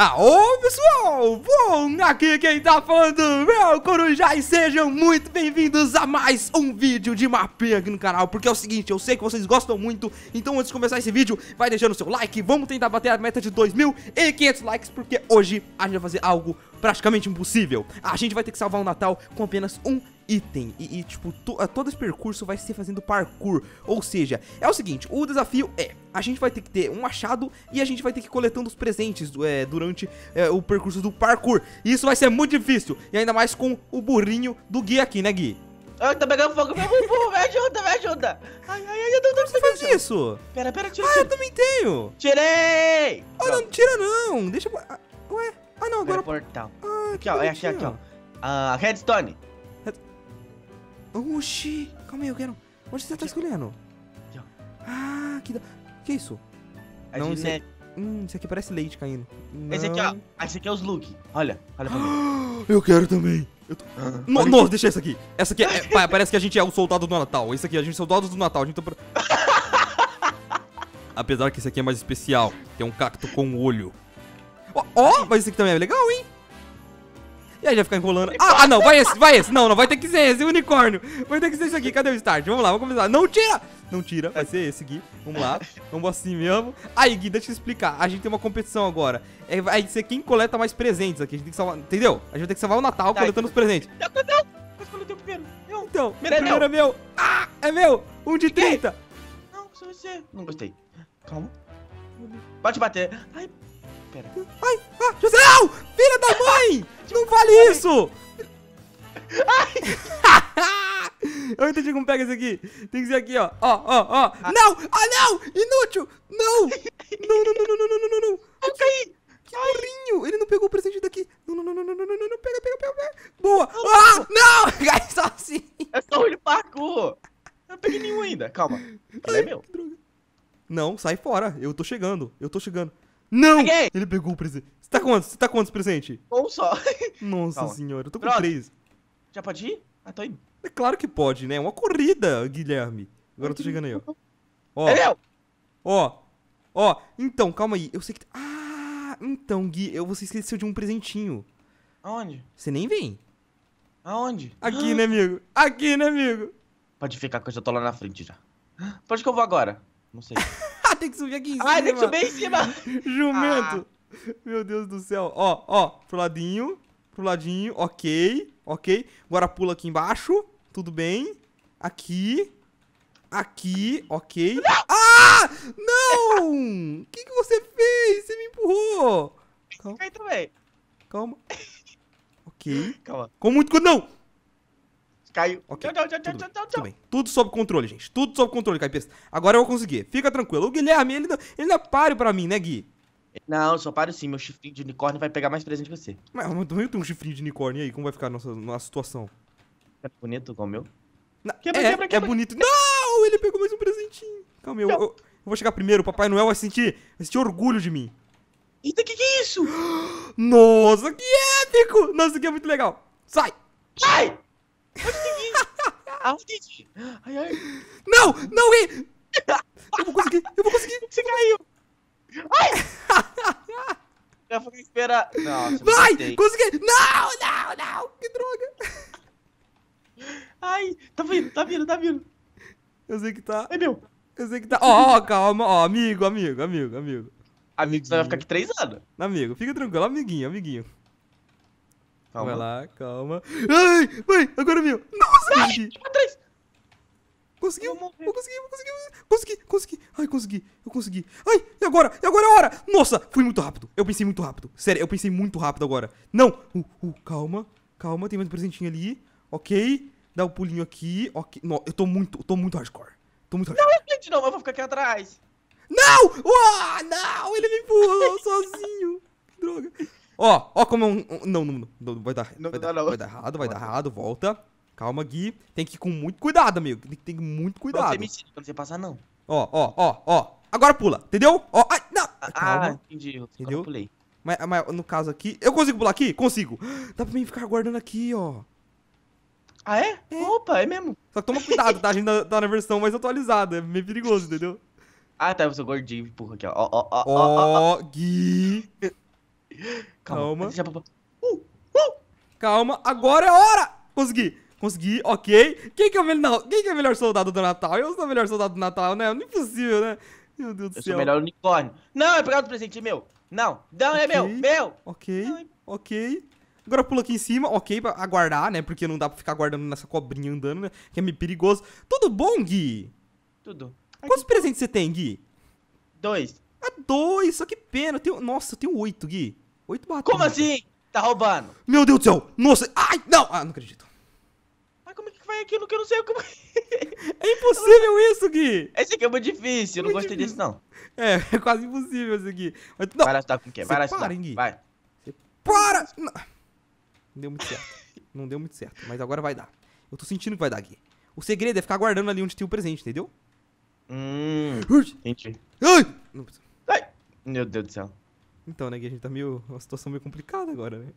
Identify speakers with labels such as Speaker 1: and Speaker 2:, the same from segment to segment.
Speaker 1: Aô, pessoal! Bom, aqui quem tá falando é o Corujá e sejam muito bem-vindos a mais um vídeo de mapinha aqui no canal Porque é o seguinte, eu sei que vocês gostam muito, então antes de começar esse vídeo, vai deixando o seu like Vamos tentar bater a meta de 2.500 likes, porque hoje a gente vai fazer algo praticamente impossível A gente vai ter que salvar o Natal com apenas um item. E, e tipo, to, todo esse percurso vai ser fazendo parkour. Ou seja, é o seguinte, o desafio é... A gente vai ter que ter um achado e a gente vai ter que ir coletando os presentes é, durante é, o percurso do parkour. E isso vai ser muito difícil. E ainda mais com o burrinho do Gui aqui, né, Gui? Ai, tá pegando fogo, meu burro, me ajuda, me ajuda. Ai, ai, ai, eu não, não Você faz isso? Pera, pera, tira, Ah, tira. eu também tenho. Tirei. Oh, não, tira não, deixa... Ah, ué, ah não, agora... portal. Ah, aqui, ó, é aqui, aqui, ó. Ah, redstone. Oxi! Calma aí, eu quero. Onde você tá escolhendo? Aqui, ó. Ah, que da. Que isso? É não, isso Hum, isso aqui parece leite caindo. Não. Esse aqui, ó. Esse aqui é os look. Olha, olha pra mim. Eu quero também. Eu tô... ah, no, nossa, deixa esse aqui. Essa aqui é, é parece que a gente é o soldado do Natal. Esse aqui, a gente é o soldado do Natal. A gente tá... Apesar que esse aqui é mais especial. Tem é um cacto com um olho. Ó, oh, oh, mas esse aqui também é legal, hein? E aí já fica enrolando. Ah, ah, não, vai esse, vai esse. Não, não, vai ter que ser esse unicórnio. Vai ter que ser isso aqui. Cadê o start? Vamos lá, vamos começar. Não tira! Não tira, vai ser esse, Gui. Vamos lá. Vamos assim mesmo. Aí, Gui, deixa eu explicar. A gente tem uma competição agora. É, vai ser quem coleta mais presentes aqui. A gente tem que salvar. Entendeu? A gente vai ter que salvar o Natal tá, coletando os então. presentes. Não, não! Mas coletei o primeiro. Eu. Então, meu primeiro é meu. Ah, é meu. Um de 30. Não, sou você. Não gostei. Calma. Pode bater. Ai, pera. Ai, ah, José, não! Filha da mãe! não vale isso! Ai! Eu entendi como pega isso aqui. Tem que ser aqui, ó. Ó, ó, ó. Não! Ah, não! Inútil! Não! Não, não, não, não, não, não, não, não. Eu caí! Que burrinho! Ele não pegou o presente daqui. Não, não, não, não, não, não, não, não. Pega, pega, pega, pega. Boa! Não, ah, não! Cai assim. É só o de parkour. Eu não peguei nenhum ainda. Calma. Ele é meu. Não, sai fora. Eu tô chegando. Eu tô chegando. Não! Peguei. Ele pegou o presente. Você tá quantos? Você tá quantos presente? Um só. Nossa Calma. senhora, eu tô com Pronto. três. Já pode ir? Ah, tô indo. É claro que pode, né? É uma corrida, Guilherme. Agora eu tô chegando aí, ó. Ó. É meu! Ó. Ó, então, calma aí. Eu sei que. Ah, então, Gui, eu, você esqueceu de um presentinho. Aonde? Você nem vem. Aonde? Aqui, ah. né, amigo? Aqui, né, amigo? Pode ficar que eu já tô lá na frente já. Pode que eu vou agora? Não sei. tem que subir aqui em cima. Ah, tem que subir em cima. Jumento. Ah. Meu Deus do céu. Ó, ó, pro ladinho. Pro ladinho, ok, ok. Agora pula aqui embaixo, tudo bem. Aqui, aqui, ok. Não! Ah! Não! O que, que você fez? Você me empurrou. Calma. Eu também. Calma. Ok. Calma. Com muito cuidado. Não! Caiu. Okay. Tchau, tchau, tchau, tudo, tchau, tchau, bem. Tudo sob controle, gente. Tudo sob controle, Caipesta. Agora eu vou conseguir. Fica tranquilo. O Guilherme, ele não, ele não é páreo pra mim, né, Gui? Não, só páreo sim. Meu chifrinho de unicórnio vai pegar mais presente que você. Mas eu também tenho um chifrinho de unicórnio. aí, como vai ficar a nossa, nossa situação? É bonito igual o meu? quebra, é, quebra, é quebra, é bonito. Não! Ele pegou mais um presentinho. Calma, eu, eu, eu, vou chegar primeiro. O Papai Noel vai sentir, vai sentir orgulho de mim. Eita, que que é isso? Nossa, que épico! Nossa, isso aqui é muito legal. Sai! Sai! Ai, ai. Não! Não, Gui! Eu vou conseguir! Eu vou conseguir! Você caiu! Ai! Eu fui esperar. Nossa, Vai! Matei. Consegui! Não, não, não! Que droga! Ai! Tá vindo, tá vindo, tá vindo! Eu sei que tá. É meu! Eu sei que tá. Ó, oh, calma, ó, oh, amigo, amigo, amigo, amigo. Amigo, você vai ficar aqui três anos. Amigo, fica tranquilo, amiguinho, amiguinho. Calma. Vai lá, calma. Ai, vai, agora meu. Nossa, consegui. Atrás. Conseguiu, eu, eu consegui, eu consegui, consegui, consegui. Ai, consegui, eu consegui. Ai, e agora? E agora é a hora? Nossa, fui muito rápido. Eu pensei muito rápido. Sério, eu pensei muito rápido agora. Não. Uh, uh, calma, calma, tem mais um presentinho ali. Ok, dá o um pulinho aqui. Ok, não, eu tô muito, tô muito hardcore. Tô muito hardcore. Não, eu não, eu vou ficar aqui atrás. Não! Oh, não, ele me empurrou sozinho. Que droga. Ó, ó como é um... não, não, não, vai dar, não, vai, dar não. vai dar errado, vai dar errado, volta. Calma, Gui. Tem que ir com muito cuidado, amigo. Tem que ter muito cuidado. Não, você me pra você passar, não. Ó, ó, ó, ó. Agora pula, entendeu? Ó, ai, não. Ah, calma. Ah, entendi. Eu entendeu? pulei. Mas, mas no caso aqui... Eu consigo pular aqui? Consigo. Dá pra mim ficar guardando aqui, ó. Ah, é? é? Opa, é mesmo. Só toma cuidado, tá? A gente tá, tá na versão mais atualizada. É meio perigoso, entendeu? Ah, tá. Eu sou gordinho. porra aqui, ó. Ó, ó, ó, ó. Ó, Gui. Calma. Uh, uh. Calma. agora é hora! Consegui! Consegui, ok. Quem que é o melhor, quem que é o melhor soldado do Natal? Eu sou o melhor soldado do Natal, né? Não é impossível, né? Meu Deus do céu. Eu sou o melhor unicórnio. Não, é pegado do presente, é meu. Não, não é okay. é meu, meu. Ok, não, é... ok. Agora pula aqui em cima, ok, pra aguardar, né? Porque não dá pra ficar guardando nessa cobrinha andando, né? Que é meio perigoso. Tudo bom, Gui? Tudo. Quantos aqui. presentes você tem, Gui? Dois. A dois, só que pena. Eu tenho, nossa, eu tenho oito, Gui. Oito batons. Como assim? Tá roubando. Meu Deus do céu. Nossa. Ai, não. Ah, não acredito. Mas como é que vai aquilo que eu não sei como... é, é impossível isso, Gui. Esse aqui é muito difícil. eu não gostei disso, não. É, é quase impossível isso aqui. Mas, não. Vai lá estudar tá com o quê? Vai lá Para, hein, Gui. Vai. Você para. Não. não deu muito certo. não deu muito certo. Mas agora vai dar. Eu tô sentindo que vai dar, Gui. O segredo é ficar guardando ali onde tem o presente, entendeu? Hum. Entendi. Ai! Não precisa. Meu Deus do céu. Então, né, Gui, a gente tá meio. uma situação meio complicada agora, né?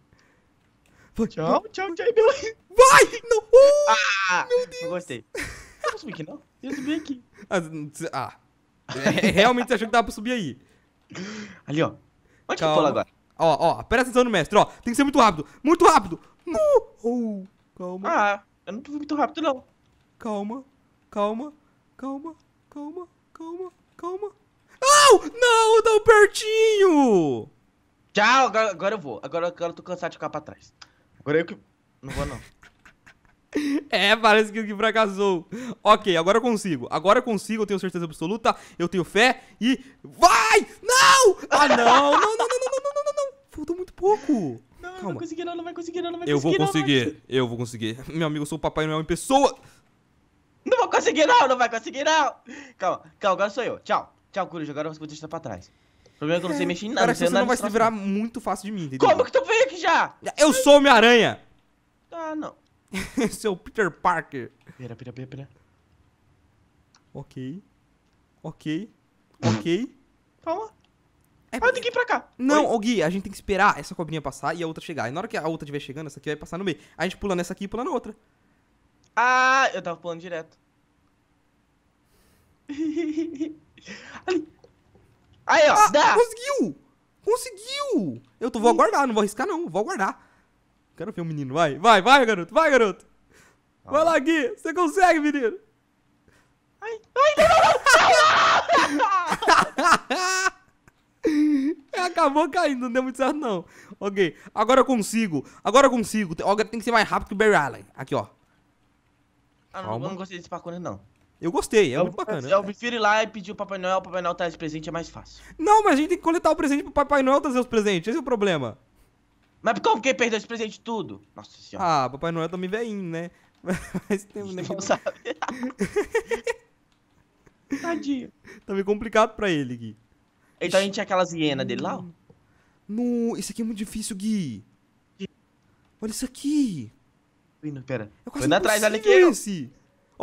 Speaker 1: Vai, tchau, vai, tchau, tchau, Emily. Vai! Não! Uh, ah! Meu Deus! Não gostei. Eu não subi aqui, não. Eu subi aqui. Ah. ah. É, é, realmente você achou que dava pra subir aí? Ali, ó. Onde Calma. que eu tô agora? Ó, ó, presta atenção no mestre, ó. Tem que ser muito rápido. Muito rápido! Uh, oh, calma. Ah, eu não fui muito rápido, não. Calma, calma, calma, calma, calma, calma. Au! Não, dá um pertinho! Tchau, agora, agora eu vou. Agora, agora eu tô cansado de ficar pra trás. Agora eu que. Não vou, não. É, parece que, que fracassou. Ok, agora eu consigo. Agora eu consigo, eu tenho certeza absoluta. Eu tenho fé e. Vai! Não! Ah, não! Não, não, não, não, não, não, não, não! Faltou muito pouco. Não, Calma. não vai conseguir, não, não vai conseguir, não, não vai conseguir. Eu vou conseguir, não, eu vou conseguir. Meu amigo, eu sou o Papai Noel em pessoa. Não vou conseguir, não, não vai conseguir, não. Calma, calma, agora sou eu. Tchau. Tchau, Coruja, agora você pode deixar pra trás. O problema é que eu não sei é, mexer em nada. Cara, você não vai se livrar muito fácil de mim, entendeu? Como que tu veio aqui já? Eu sou Homem-Aranha! Ah, não. Seu Peter Parker. Pera, pera, pera, pera. Ok. Ok. Ok. Calma. É Ah, eu tenho que ir pra cá. Não, ô Gui, a gente tem que esperar essa cobrinha passar e a outra chegar. E na hora que a outra estiver chegando, essa aqui vai passar no meio. A gente pula nessa aqui e pula na outra. Ah, eu tava pulando direto. Aí, ó, ah, Conseguiu! Conseguiu! Eu tô, vou aguardar, não vou arriscar, não. Vou aguardar. Quero ver o um menino, vai. Vai, vai, garoto, vai, garoto. Ah. Vai lá, Gui. Você consegue, menino. Ai, ai, não, não, não. Acabou caindo, não deu muito certo, não. Ok, agora eu consigo. Agora eu consigo. Agora tem que ser mais rápido que o Barry Allen. Aqui, ó. Ah, não, eu não gostei desse parkour, não. Eu gostei, é eu, muito bacana. Eu prefiro ir lá e pedir o Papai Noel, o Papai Noel traz presente, é mais fácil. Não, mas a gente tem que coletar o presente pro Papai Noel trazer os presentes, esse é o problema. Mas como que perdeu esse presente tudo? Nossa senhora. Ah, Papai Noel tá me veinho, né? Mas tem um negócio. Tadinho. Tá meio complicado pra ele, Gui. Então a gente tinha aquelas hienas dele lá? No, isso aqui é muito difícil, Gui. Olha isso aqui. Pera. É quase Foi atrás, olha aqui. Esse.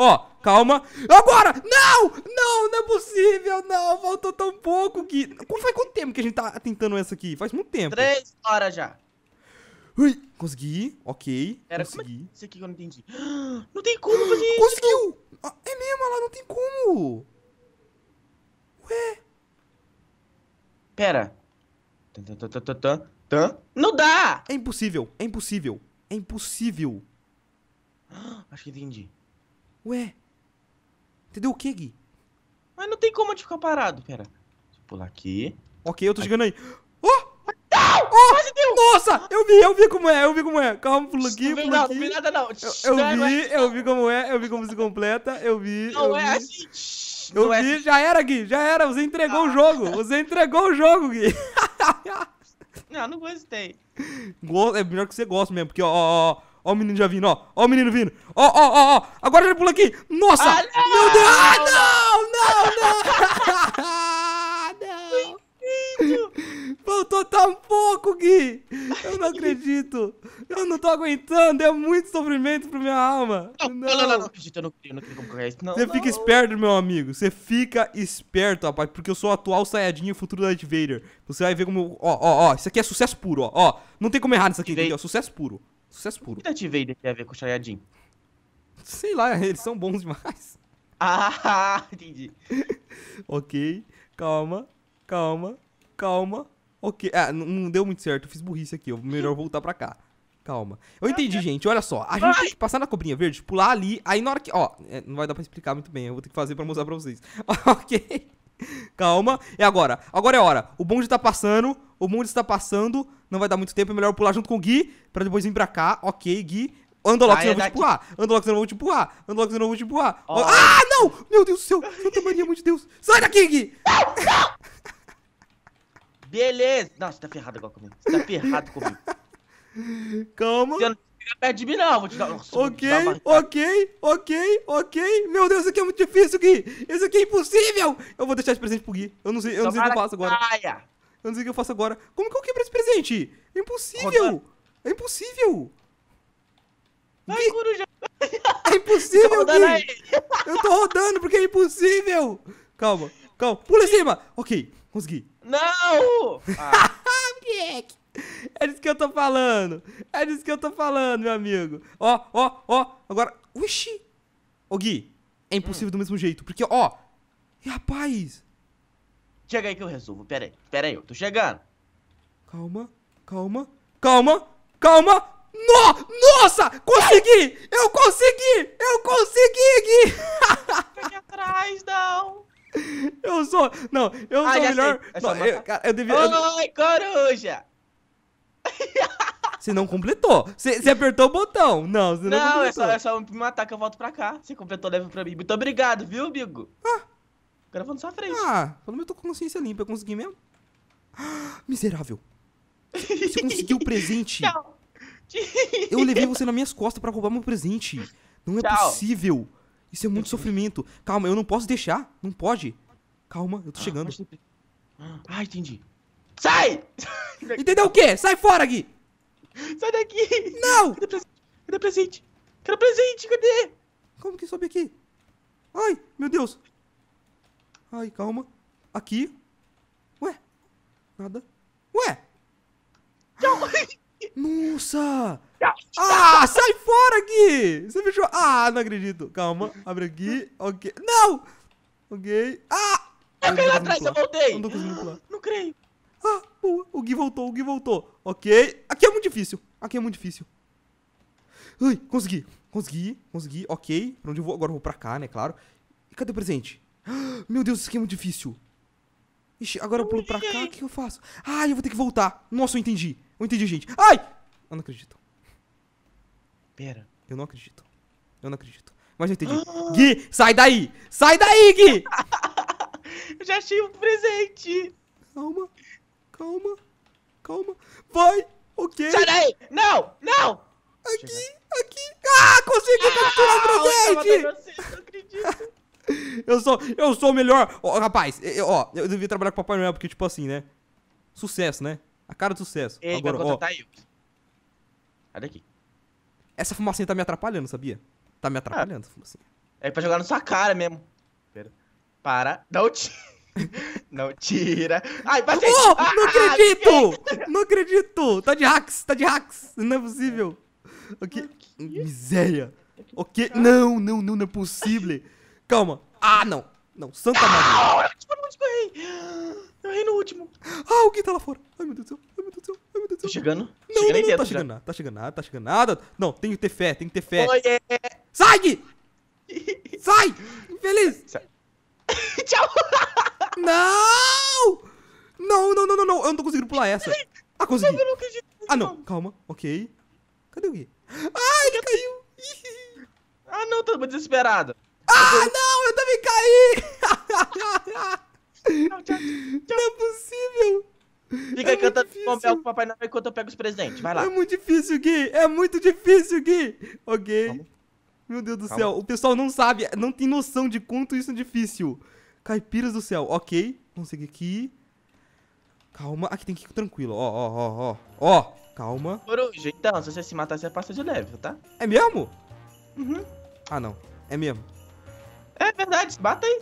Speaker 1: Ó, calma. Agora! Não! Não, não é possível! Não, faltou tão pouco que. Faz quanto tempo que a gente tá tentando essa aqui? Faz muito tempo. Três horas já. Ui, consegui, ok. Era consegui. Como é isso aqui que eu não entendi. Não tem como fazer Conseguiu! isso! Conseguiu! Tipo ah, é mesmo, ela não tem como! Ué? Pera. Não dá! É impossível, é impossível, é impossível. Acho que entendi. Ué. Entendeu o que, Gui? Mas não tem como de ficar parado, pera. Deixa eu pular aqui. Ok, eu tô chegando aí. Oh! Oh! Quase deu! Nossa! Eu vi, eu vi como é, eu vi como é. Calma, pula aqui, pula aqui. Não vi nada, não. Eu, eu não, vi, não é eu vi como é, eu vi como se completa, eu vi. Não eu é vi. assim. Eu é vi, é. já era, Gui, já era. Você entregou ah. o jogo. Você entregou o jogo, Gui. Não, não gostei. É melhor que você goste mesmo, porque, ó, ó, ó Ó o menino já vindo, ó. Ó o menino vindo. Ó, ó, ó, ó. Agora ele pula aqui. Nossa! Ah, não! Meu Deus! Ah, não! Não, não! Faltou tão tá pouco, Gui! Eu não acredito! Eu não tô aguentando, é muito sofrimento pra minha alma! Não, não, não, não, não acredito, eu não queria, não queria comprar isso, não. Você não. fica esperto, meu amigo, você fica esperto, rapaz, porque eu sou o atual Saiyajin e futuro Darth Vader. Você vai ver como. Ó, ó, ó, isso aqui é sucesso puro, ó, ó. Não tem como errar nisso aqui, entendeu? É sucesso puro. Sucesso puro. O que Darth Vader tem a ver com o Saiyajin? Sei lá, eles são bons demais. Ah, entendi. ok, calma, calma, calma. Ok, ah, não deu muito certo, eu fiz burrice aqui, melhor voltar pra cá. Calma. Eu entendi, gente, olha só. A gente Ai. tem que passar na cobrinha verde, pular ali, aí na hora que... Ó, é, não vai dar pra explicar muito bem, eu vou ter que fazer pra mostrar pra vocês. ok. Calma, E agora. Agora é hora. O bonde tá passando, o bonde está passando, não vai dar muito tempo, é melhor eu pular junto com o Gui, pra depois vir pra cá, ok, Gui. Andolox, eu não vou te empurrar. Andolox, eu não vou te empurrar. Andolox, eu não vou te empurrar. Oh. Ah, não! Meu Deus do céu! Santa Maria, mãe de Deus! Sai daqui, Gui! Beleza! Não, você tá ferrado agora comigo. Você tá ferrado comigo. Calma. Você não fica tá perto de mim, não. Vou te dar. Nossa, ok, dar ok, ok, ok. Meu Deus, isso aqui é muito difícil, Gui. Isso aqui é impossível. Eu vou deixar de presente pro Gui. Eu não sei, eu não sei o que eu faço agora. Caia. Eu não sei o que eu faço agora. Como que eu quebro esse presente? É impossível! Rodar. É impossível! Vai, Gui... coruja! É impossível, Gui! Eu tô rodando porque é impossível! Calma, calma. Pula em cima! Ok, consegui. Não! Ah. Moleque! É disso que eu tô falando. É disso que eu tô falando, meu amigo. Ó, ó, ó. Agora. Uxi! Ô, Gui, é impossível hum. do mesmo jeito. Porque, ó. rapaz. Chega aí que eu resolvo. Pera aí, pera aí, eu tô chegando. Calma, calma, calma, calma. No, nossa, consegui! Eu consegui! Eu consegui, Gui! Fique atrás, não! Eu sou. Não, eu ah, sou melhor. É não, eu, cara, eu devia. Oi, coruja! Você não completou. Você, apertou o botão. Não, você não, não completou. Não, é só, é só me matar que eu volto pra cá. Você completou, leva pra mim. Muito obrigado, viu, amigo? Ah. Gravou na sua frente. Ah, pelo menos eu tô com consciência limpa. Eu consegui mesmo? Ah, miserável. Você conseguiu o presente. Tchau. Eu levei você nas minhas costas para roubar meu presente. Não é Tchau. possível. Isso é muito sofrimento. Calma, eu não posso deixar. Não pode. Calma, eu tô ah, chegando. Ah, ah, entendi. Sai! Entendeu o quê? Sai fora aqui! Sai daqui! Não! Cadê presente? Cadê presente? Cadê presente? Cadê? Como que sobe aqui? Ai, meu Deus! Ai, calma. Aqui. Ué. Nada. Ué. Nossa! Ah, sai fora aqui! Você fechou. Ah, não acredito. Calma, abre aqui. Ok. Não! Ok. Ah! Tá eu caí lá atrás, eu voltei! Não tô conseguindo pular. Não creio. Ah, boa. O Gui voltou, o Gui voltou. Ok. Aqui é muito difícil. Aqui é muito difícil. Ai, consegui. Consegui, consegui. Ok. Pra onde eu vou? Agora eu vou pra cá, né? Claro. E cadê o presente? Meu Deus, isso aqui é muito difícil. Ixi, agora eu pulo pra cá, o que eu faço? Ai, eu vou ter que voltar. Nossa, eu entendi. Eu entendi, gente. Ai! Eu não acredito. Pera. Eu não acredito. Eu não acredito. Mas eu entendi. Gui, sai daí! Sai daí, Gui! eu já achei um presente. Calma, calma, calma. Vai, ok. Sai daí! Não, não! Aqui, aqui. Ah, consegui ah, capturar o ah, presente! Eu assim, não acredito. Eu sou, eu sou o melhor. rapaz, eu, ó, eu devia trabalhar com o Papai Noel, porque, tipo assim, né? Sucesso, né? A cara do sucesso. Ei, Agora, ó. Tá eu. Olha aqui. Essa fumacinha tá me atrapalhando, sabia? Tá me atrapalhando ah, fumacinha. É pra jogar na sua cara mesmo. Pera. Para. Não tira. não tira. Ai, passei. Oh, não acredito! não acredito! Tá de hacks, tá de hacks. Não é possível. O que? Miséria. O que? Não, não, não, não é possível. Calma. Ah, não. Não, Santa Maria. Ah, eu errei no último. Ah, o Gui tá lá fora. Ai, meu Deus do céu. Ai, meu Deus do céu. Ai, meu Deus do tá céu. Tô chegando. Não, chegando não, não, não tá chegando nada. Tá chegando nada, tá chegando nada. Não, tem que ter fé, tem que ter fé. Oh, yeah. É. Sai, Gui! Sai! Infeliz! Sai. Tchau! Não! Não, não, não, não, não. Eu não tô conseguindo pular essa. Ah, consegui. eu não acredito. Ah, não. Calma. Ok. Cadê o Gui? Ah, ele caiu. ah, não. Tô desesperado. Ah, não, eu também caí! Não, é possível! Fica é cantando com o Papai Noel enquanto eu pego os presentes. Vai lá. É muito difícil, Gui. É muito difícil, Gui. Ok. Meu Deus do Calma. céu. O pessoal não sabe, não tem noção de quanto isso é difícil. Caipiras do céu. Ok. Vamos seguir aqui. Calma. Aqui tem que ir tranquilo. Ó, ó, ó, ó. Ó. Calma. Coruja, então, se você se matar, você passa de leve, tá? É mesmo? Uhum. Ah, não. É mesmo. É verdade, bata aí.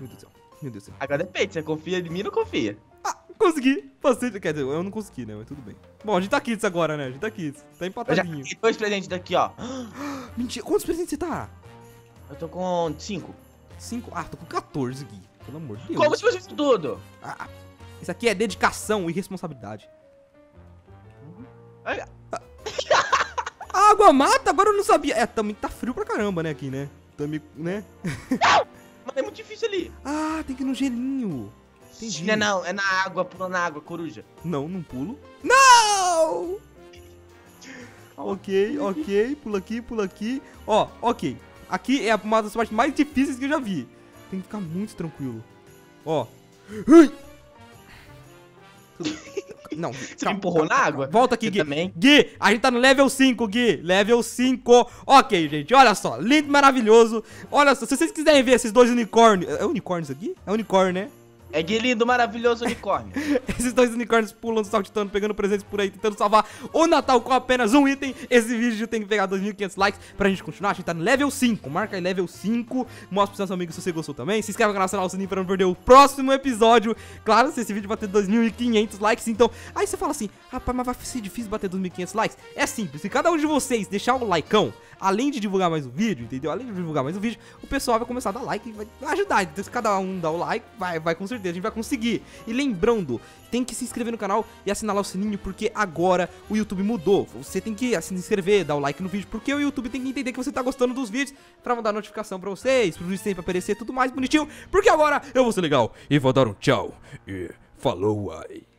Speaker 1: Meu Deus do céu. Meu Deus do céu. Agora depende, você confia em mim ou não confia? Ah, consegui. Passei, quer dizer, eu não consegui, né? Mas tudo bem. Bom, a gente tá kits agora, né? A gente tá kits. Tá empatadinho. Eu já dois presentes daqui, ó. Mentira, quantos presentes você tá? Eu tô com cinco. Cinco? Ah, tô com 14, Gui. Pelo amor de Deus. Como se fosse tudo? Ah, isso aqui é dedicação e responsabilidade. Uhum. Ah. Água mata? Agora eu não sabia. É, também tá frio pra caramba, né, aqui, né? Tá né? Não! Mas é muito difícil ali. Ah, tem que ir no gelinho. Entendi. Não, não, é na água, pula na água, coruja. Não, não pulo. Não! ok, ok, pula aqui, pula aqui. Ó, ok. Aqui é uma das partes mais difíceis que eu já vi. Tem que ficar muito tranquilo. Ó. Não, Você me empurrou na água? Volta aqui, Você Gui. Também. Gui, a gente tá no level 5, Gui. Level 5. Ok, gente, olha só. Lindo, maravilhoso. Olha só, se vocês quiserem ver esses dois unicórnios. É unicórnio isso aqui? É unicórnio, né? É de lindo, maravilhoso unicórnio. Esses dois unicórnios pulando, saltitando, pegando presentes por aí, tentando salvar o Natal com apenas um item. Esse vídeo tem que pegar 2.500 likes pra gente continuar. A gente tá no level 5. Marca aí level 5. Mostra pros seus amigos se você gostou também. Se inscreve no canal, assinar o sininho pra não perder o próximo episódio. Claro, se esse vídeo bater 2.500 likes, então... Aí você fala assim, rapaz, mas vai ser difícil bater 2.500 likes? É simples. Se cada um de vocês deixar o likeão, além de divulgar mais o vídeo, entendeu? Além de divulgar mais o vídeo, o pessoal vai começar a dar like e vai ajudar. Então se cada um dá o like, vai, vai com certeza certeza, a gente vai conseguir. E lembrando, tem que se inscrever no canal e assinar o sininho, porque agora o YouTube mudou. Você tem que se inscrever, dar o like no vídeo, porque o YouTube tem que entender que você tá gostando dos vídeos pra mandar notificação pra vocês, pro vídeo sempre aparecer tudo mais bonitinho, porque agora eu vou ser legal e vou dar um tchau e falou ai